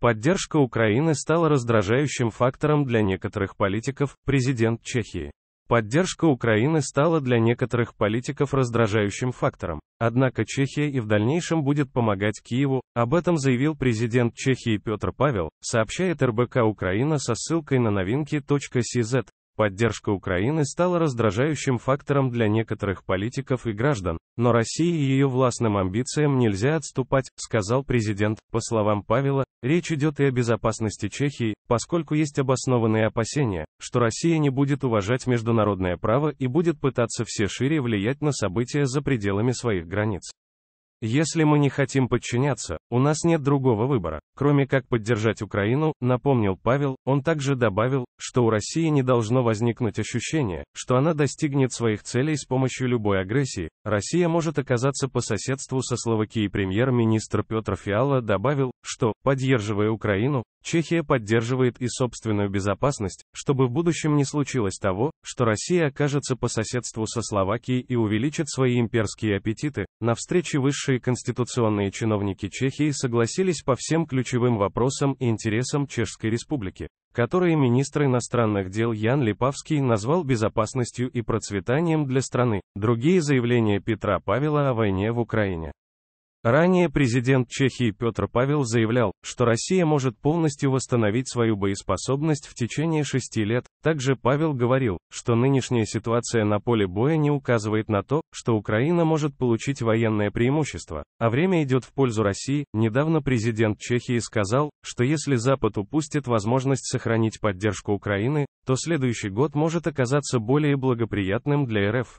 Поддержка Украины стала раздражающим фактором для некоторых политиков, президент Чехии. Поддержка Украины стала для некоторых политиков раздражающим фактором. Однако Чехия и в дальнейшем будет помогать Киеву, об этом заявил президент Чехии Петр Павел, сообщает РБК Украина со ссылкой на новинки.cz. Поддержка Украины стала раздражающим фактором для некоторых политиков и граждан, но России и ее властным амбициям нельзя отступать, сказал президент. По словам Павела, речь идет и о безопасности Чехии, поскольку есть обоснованные опасения, что Россия не будет уважать международное право и будет пытаться все шире влиять на события за пределами своих границ. Если мы не хотим подчиняться, у нас нет другого выбора, кроме как поддержать Украину, напомнил Павел, он также добавил, что у России не должно возникнуть ощущение, что она достигнет своих целей с помощью любой агрессии. Россия может оказаться по соседству со Словакией. Премьер-министр Петр Фиала добавил, что, поддерживая Украину, Чехия поддерживает и собственную безопасность, чтобы в будущем не случилось того, что Россия окажется по соседству со Словакией и увеличит свои имперские аппетиты. На встрече высшие конституционные чиновники Чехии согласились по всем ключевым вопросам и интересам Чешской Республики, которые министр иностранных дел Ян Липавский назвал безопасностью и процветанием для страны. Другие заявления Петра Павела о войне в Украине. Ранее президент Чехии Петр Павел заявлял, что Россия может полностью восстановить свою боеспособность в течение шести лет. Также Павел говорил, что нынешняя ситуация на поле боя не указывает на то, что Украина может получить военное преимущество, а время идет в пользу России. Недавно президент Чехии сказал, что если Запад упустит возможность сохранить поддержку Украины, то следующий год может оказаться более благоприятным для РФ.